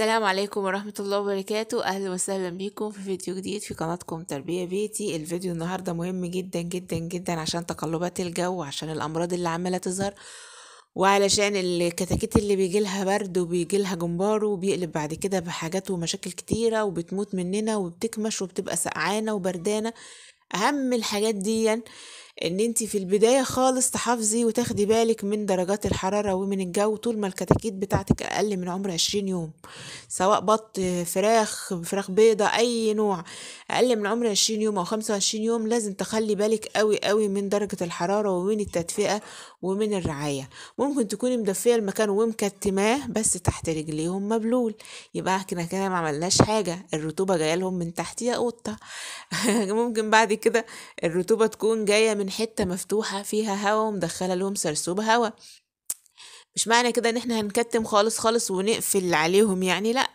السلام عليكم ورحمة الله وبركاته أهلا وسهلا بيكم في فيديو جديد في قناتكم تربية بيتي الفيديو النهاردة مهم جدا جدا جدا عشان تقلبات الجو عشان الأمراض اللي عمالة تظهر وعلشان الكتاكيت اللي بيجيلها برد وبيجيلها جمبار وبيقلب بعد كده بحاجات ومشاكل كتيرة وبتموت مننا وبتكمش وبتبقى سقعانة وبردانة أهم الحاجات دي يعني ان انت في البداية خالص تحافظي وتاخدي بالك من درجات الحرارة ومن الجو طول ما الكتاكيت بتاعتك اقل من عمر عشرين يوم سواء بط فراخ فراخ بيضة اي نوع اقل من عمر عشرين يوم او خمسة يوم لازم تخلي بالك قوي قوي من درجة الحرارة ومن التدفئة ومن الرعاية ممكن تكوني مدفية المكان ومكتماه بس تحت رجليهم مبلول يبقى كده كده ما عملناش حاجة الرطوبة جاية لهم من تحت يا قطة ممكن بعد كده الرطوبة تكون جاية من من حتة مفتوحة فيها هوا ومدخلة لهم سرسوب هوا مش معنى كده ان احنا هنكتم خالص خالص ونقفل عليهم يعني لأ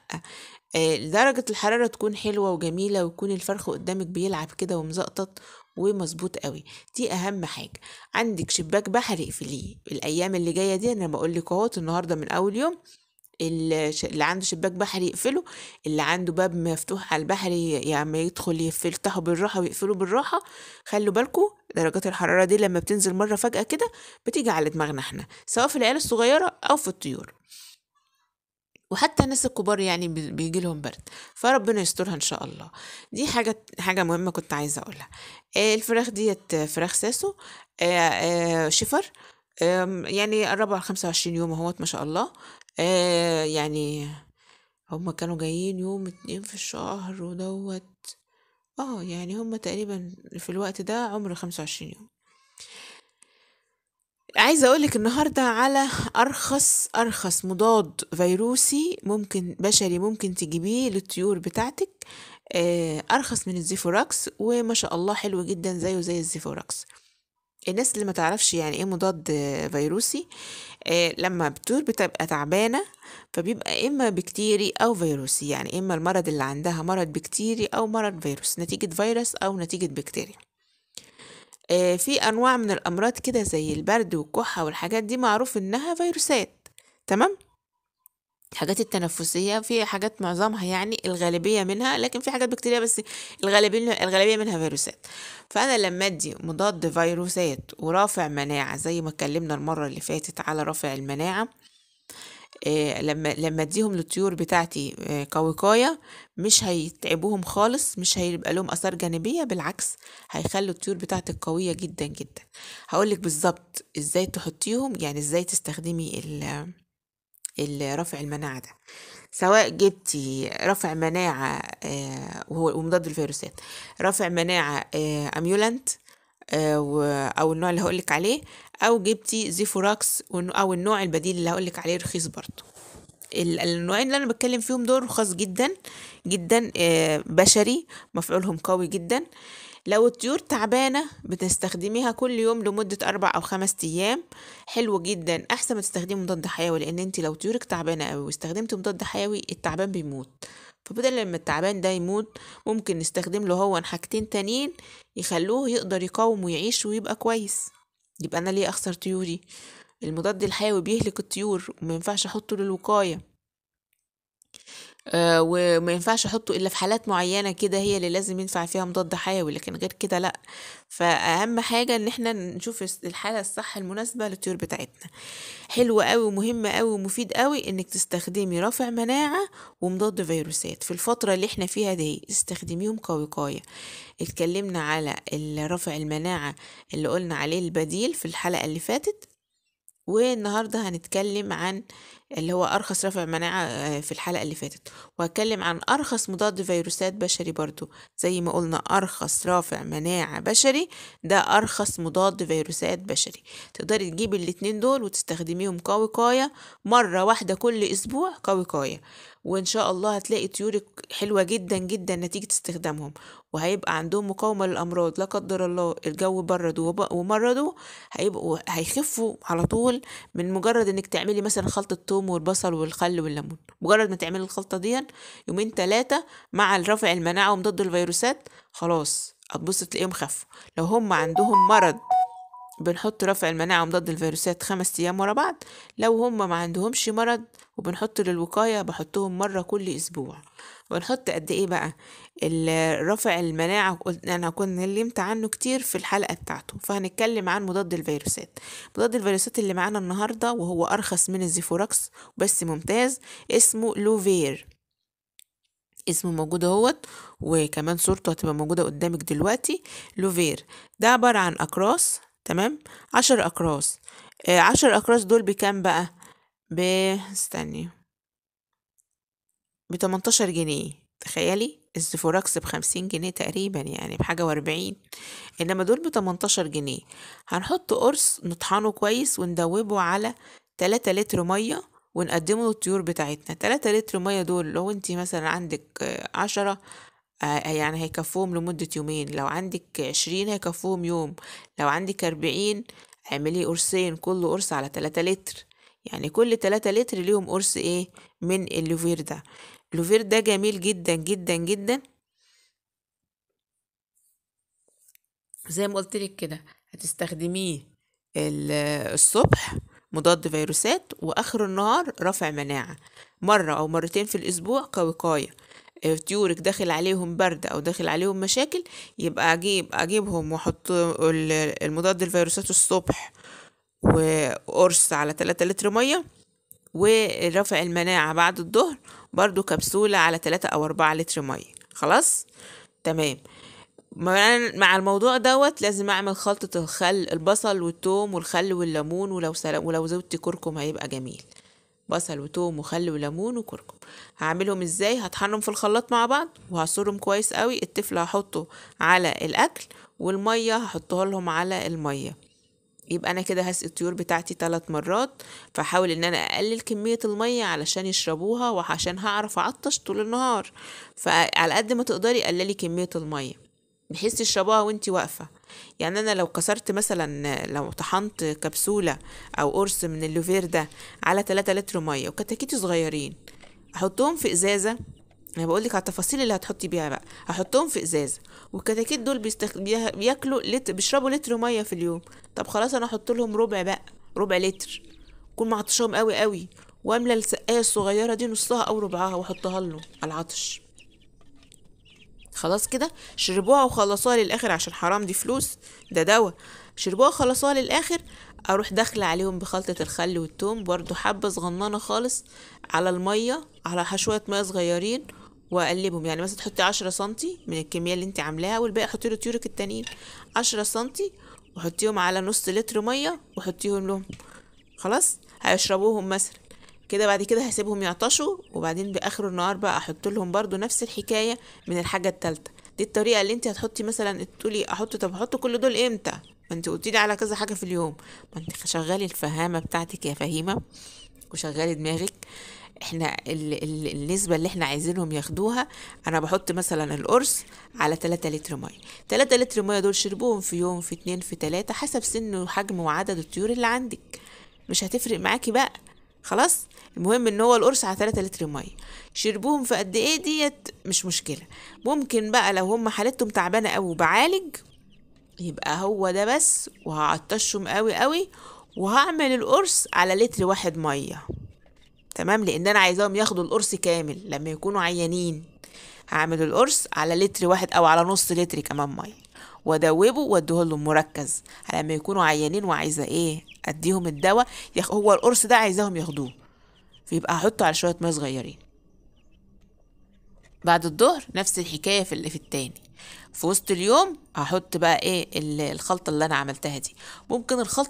آه، درجة الحرارة تكون حلوة وجميلة ويكون الفرخ قدامك بيلعب كده ومزقطط ومظبوط قوي دي اهم حاجة عندك شباك بحري اقفليه الايام اللي جاية دي انا بقول لك اهوت النهاردة من اول يوم اللي عنده شباك بحري يقفله اللي عنده باب مفتوح على البحر يعني يدخل يفتحه بالراحه ويقفله بالراحه خلوا بالكم درجات الحراره دي لما بتنزل مره فجاه كده بتيجي على دماغنا احنا سواء في العيال الصغيره او في الطيور وحتى الناس الكبار يعني بيجي لهم برد فربنا يسترها ان شاء الله دي حاجه حاجه مهمه كنت عايزه اقولها آه، الفراخ ديت فراخ ساسو آه، آه، شفر يعني قربوا على خمسة وعشرين يوم اهوت ما شاء الله آه، يعني هما كانوا جايين يوم اتنين في الشهر ودوت اه يعني هما تقريبا في الوقت ده عمر خمسة وعشرين يوم عايزة أقولك النهاردة على أرخص أرخص مضاد فيروسي ممكن بشري ممكن تجيبيه للطيور بتاعتك آه، أرخص من الزيفوراكس وما شاء الله حلو جدا زيه زي الزيفوراكس الناس اللي ما تعرفش يعني ايه مضاد فيروسي إيه لما بتطير بتبقى تعبانه فبيبقى اما بكتيري او فيروسي يعني اما المرض اللي عندها مرض بكتيري او مرض فيروس نتيجه فيروس او نتيجه بكتيريا إيه في انواع من الامراض كده زي البرد والكحه والحاجات دي معروف انها فيروسات تمام الحاجات التنفسية في حاجات معظمها يعني الغالبية منها لكن في حاجات بكتيريا بس الغالبية الغالبية منها فيروسات فأنا لما أدي مضاد فيروسات ورافع مناعة زي ما اتكلمنا المرة اللي فاتت على رافع المناعة إيه لما لما اديهم للطيور بتاعتي إيه كوقايه مش هيتعبوهم خالص مش هيبقى لهم اثار جانبيه بالعكس هيخلوا الطيور بتاعتك قويه جدا جدا هقولك بالظبط ازاي تحطيهم يعني ازاي تستخدمي ال رفع المناعة ده سواء جبتي رفع مناعة آه، ومضاد الفيروسات رفع مناعة آه، أميولانت آه، أو النوع اللي هقولك عليه أو جبتي زيفوراكس أو النوع البديل اللي هقولك عليه رخيص برضو النوعين اللي انا بتكلم فيهم دول رخاص جدا جدا بشري مفعولهم قوي جدا لو الطيور تعبانة بتستخدميها كل يوم لمدة أربع أو خمس أيام حلو جدا أحسن ما تستخدمي مضاد حيوي لأن أنت لو طيورك تعبانة أوي واستخدمتي مضاد حيوي التعبان بيموت فبدل لما التعبان ده يموت ممكن نستخدم له هو حاجتين تانيين يخلوه يقدر يقاوم ويعيش ويبقى كويس يبقى أنا ليه أخسر طيوري المضاد الحيوي بيهلك الطيور ومينفعش أحطه للوقاية آه، وما ينفعش احطه الا في حالات معينه كده هي اللي لازم ينفع فيها مضاد حيوي لكن غير كده لا فاهم حاجه ان احنا نشوف الحاله الصح المناسبه للطيور بتاعتنا حلو قوي ومهم قوي ومفيد قوي انك تستخدمي رافع مناعه ومضاد فيروسات في الفتره اللي احنا فيها دي استخدميهم كوقايه اتكلمنا على رفع المناعه اللي قلنا عليه البديل في الحلقه اللي فاتت والنهارده هنتكلم عن اللي هو أرخص رفع مناعة آه، في الحلقة اللي فاتت وهتكلم عن أرخص مضاد فيروسات بشري برضو زي ما قلنا أرخص رافع مناعة بشري ده أرخص مضاد فيروسات بشري تقدري تجيبي الاتنين دول وتستخدميهم كوقاية مرة واحدة كل أسبوع كوقاية وإن شاء الله هتلاقي طيورك حلوة جدا جدا نتيجة استخدامهم وهيبقى عندهم مقاومة للأمراض لا قدر الله الجو برد ومرضوا هيبقوا هيخفوا على طول من مجرد إنك تعملي مثلا خلطة توم الثوم والبصل والخل والليمون مجرد ما تعملي الخلطة دي يومين تلاتة مع الرفع المناعة ومضاد الفيروسات خلاص هتبص تلاقيهم خفوا لو هم عندهم مرض بنحط رفع المناعة ومضاد الفيروسات خمس أيام ورا بعض لو هم ما عندهمش مرض وبنحط للوقاية بحطهم مرة كل أسبوع بنحط قد إيه بقى رفع المناعة أنا كنا اتكلمت عنه كتير في الحلقة بتاعته فهنتكلم عن مضاد الفيروسات مضاد الفيروسات اللي معانا النهاردة وهو أرخص من الزيفوراكس بس ممتاز اسمه لوفير اسمه موجود اهوت وكمان صورته هتبقى موجودة قدامك دلوقتي لوفير ده عبارة عن أقراص تمام عشر أقراص آه، عشر أقراص دول بكام بقى ب استني بتمنتاشر جنيه تخيلي ب بخمسين جنيه تقريبا يعني بحاجة واربعين إنما دول بتمنتاشر جنيه هنحط قرص نطحنه كويس وندوبه على تلاتة لتر مية ونقدمه للطيور بتاعتنا تلاتة لتر مية دول لو انت مثلا عندك عشرة آه، آه، يعني هيكفوهم لمدة يومين لو عندك عشرين هيكفوهم يوم لو عندك أربعين اعملي قرصين كل قرص على تلاتة لتر يعني كل 3 لتر ليهم قرص ايه من اللوفير ده اللوفير ده جميل جدا جدا جدا زي ما قلت لك كده هتستخدميه الصبح مضاد فيروسات واخر النهار رفع مناعه مره او مرتين في الاسبوع كوقايه آه، طيورك داخل عليهم برد او داخل عليهم مشاكل يبقى اجيب اجيبهم واحط المضاد الفيروسات الصبح وقرص على 3 لتر مية ورفع المناعة بعد الظهر برضو كبسولة على 3 أو 4 لتر مية خلاص تمام مع الموضوع دوت لازم اعمل خلطة الخل البصل والثوم والخل والليمون ولو سل... ولو زودت كركم هيبقى جميل بصل وتوم وخل وليمون وكركم هعملهم ازاي هطحنهم في الخلاط مع بعض وهعصرهم كويس قوي التفل هحطه على الاكل والميه هحطه لهم على الميه يبقى انا كده هسقي الطيور بتاعتي ثلاث مرات فحاول ان انا اقلل كميه الميه علشان يشربوها وعشان هعرف اعطش طول النهار فعلى قد ما تقدري قللي كميه الميه بحيث تشربوها وانت واقفه يعني انا لو كسرت مثلا لو طحنت كبسوله او قرص من اللوفير ده على 3 لتر ميه وكتاكيتي صغيرين احطهم في ازازه انا بقول لك على التفاصيل اللي هتحطي بيها بقى هحطهم في ازاز والكتاكيت دول بيستخ... بياكلوا لتر بيشربوا لتر ميه في اليوم طب خلاص انا احط لهم ربع بقى ربع لتر كل ما عطشهم قوي قوي واملى السقايه الصغيره دي نصها او ربعها واحطها له على العطش خلاص كده شربوها وخلصوها للاخر عشان حرام دي فلوس ده دواء شربوها وخلصوها للاخر اروح داخله عليهم بخلطه الخل والثوم برضو حبه صغننه خالص على الميه على شويه ميه صغيرين واقلبهم يعني مثلا تحطي عشرة سنتي من الكميه اللي انت عاملاها والباقي حطي له طيورك التانيين عشرة سنتي وحطيهم على نص لتر ميه وحطيهم لهم خلاص هيشربوهم مثلا كده بعد كده هسيبهم يعطشوا وبعدين باخر النهار بقى احط لهم برده نفس الحكايه من الحاجه التالتة دي الطريقه اللي انت هتحطي مثلا تقولي احط طب احط كل دول امتى ما انت لي على كذا حاجه في اليوم ما انت شغلي الفهامه بتاعتك يا فهيمه وشغلي دماغك احنا النسبه اللي احنا عايزينهم ياخدوها انا بحط مثلا القرص على 3 لتر ميه 3 لتر ميه دول شربوهم في يوم في اتنين في تلاتة حسب سن وحجم وعدد الطيور اللي عندك مش هتفرق معاكي بقى خلاص المهم ان هو القرص على 3 لتر ميه شربوهم في قد ايه ديت مش مشكله ممكن بقى لو هم حالتهم تعبانه قوي وبعالج يبقى هو ده بس وهعطشهم قوي قوي وهعمل القرص على لتر واحد ميه تمام لان انا عايزاهم ياخدوا القرص كامل لما يكونوا عيانين هعمل القرص على لتر واحد او على نص لتر كمان ميه وادوبه واديه لهم مركز على ما يكونوا عيانين وعايزه ايه اديهم الدواء هو القرص ده عايزاهم ياخدوه فيبقى هحطه على شويه ميه صغيرين بعد الظهر نفس الحكايه في اللي في التاني في وسط اليوم هحط بقى ايه الخلطه اللي انا عملتها دي ممكن الخلطه